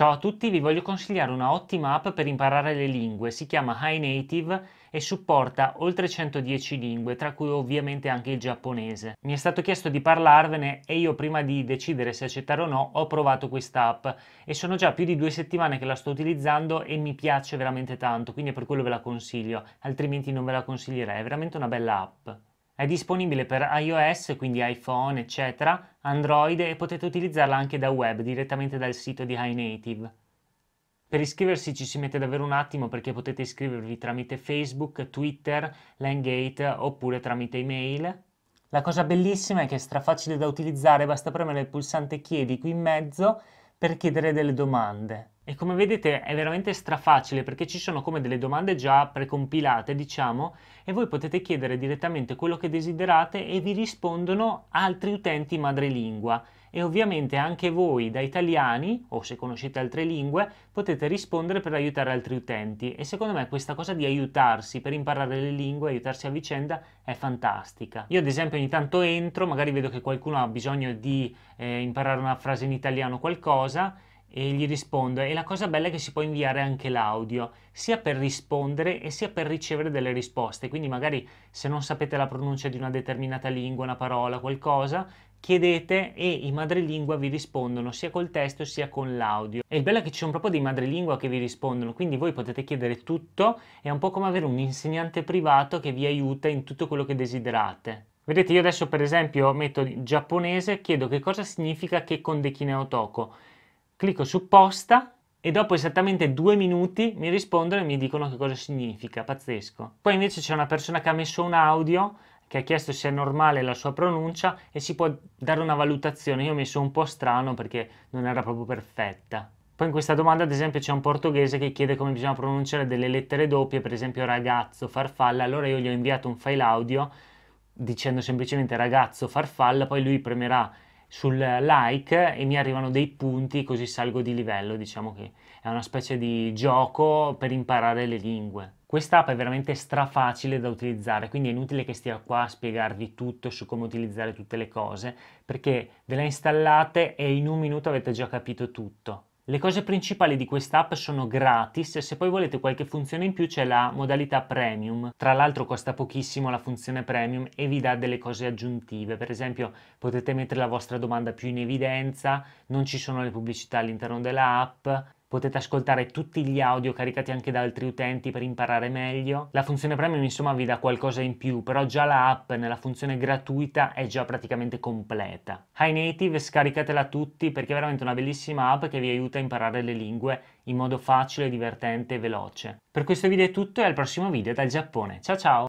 Ciao a tutti, vi voglio consigliare una ottima app per imparare le lingue, si chiama HiNative e supporta oltre 110 lingue, tra cui ovviamente anche il giapponese. Mi è stato chiesto di parlarvene e io prima di decidere se accettare o no ho provato questa app e sono già più di due settimane che la sto utilizzando e mi piace veramente tanto, quindi è per quello ve la consiglio, altrimenti non ve la consiglierei, è veramente una bella app. È disponibile per iOS, quindi iPhone, eccetera, Android e potete utilizzarla anche da web, direttamente dal sito di HiNative. Per iscriversi ci si mette davvero un attimo perché potete iscrivervi tramite Facebook, Twitter, Langate oppure tramite email. La cosa bellissima è che è strafacile da utilizzare, basta premere il pulsante chiedi qui in mezzo per chiedere delle domande e come vedete è veramente strafacile perché ci sono come delle domande già precompilate diciamo e voi potete chiedere direttamente quello che desiderate e vi rispondono altri utenti madrelingua e ovviamente anche voi da italiani o se conoscete altre lingue potete rispondere per aiutare altri utenti e secondo me questa cosa di aiutarsi per imparare le lingue, aiutarsi a vicenda è fantastica. Io ad esempio ogni tanto entro, magari vedo che qualcuno ha bisogno di eh, imparare una frase in italiano o qualcosa e gli rispondo e la cosa bella è che si può inviare anche l'audio sia per rispondere e sia per ricevere delle risposte quindi magari se non sapete la pronuncia di una determinata lingua una parola qualcosa chiedete e i madrelingua vi rispondono sia col testo sia con l'audio e il bello è che ci sono proprio dei madrelingua che vi rispondono quindi voi potete chiedere tutto è un po' come avere un insegnante privato che vi aiuta in tutto quello che desiderate vedete io adesso per esempio metto giapponese chiedo che cosa significa che con dekine clicco su posta e dopo esattamente due minuti mi rispondono e mi dicono che cosa significa, pazzesco. Poi invece c'è una persona che ha messo un audio che ha chiesto se è normale la sua pronuncia e si può dare una valutazione. Io ho messo un po' strano perché non era proprio perfetta. Poi in questa domanda ad esempio c'è un portoghese che chiede come bisogna pronunciare delle lettere doppie, per esempio ragazzo, farfalla, allora io gli ho inviato un file audio dicendo semplicemente ragazzo, farfalla, poi lui premerà sul like e mi arrivano dei punti così salgo di livello, diciamo che è una specie di gioco per imparare le lingue. Questa app è veramente strafacile da utilizzare, quindi è inutile che stia qua a spiegarvi tutto su come utilizzare tutte le cose, perché ve la installate e in un minuto avete già capito tutto. Le cose principali di quest'app sono gratis se poi volete qualche funzione in più c'è la modalità premium. Tra l'altro costa pochissimo la funzione premium e vi dà delle cose aggiuntive. Per esempio potete mettere la vostra domanda più in evidenza, non ci sono le pubblicità all'interno dell'app potete ascoltare tutti gli audio caricati anche da altri utenti per imparare meglio. La funzione premium insomma vi dà qualcosa in più, però già la app nella funzione gratuita è già praticamente completa. Native scaricatela tutti perché è veramente una bellissima app che vi aiuta a imparare le lingue in modo facile, divertente e veloce. Per questo video è tutto e al prossimo video dal Giappone. Ciao ciao!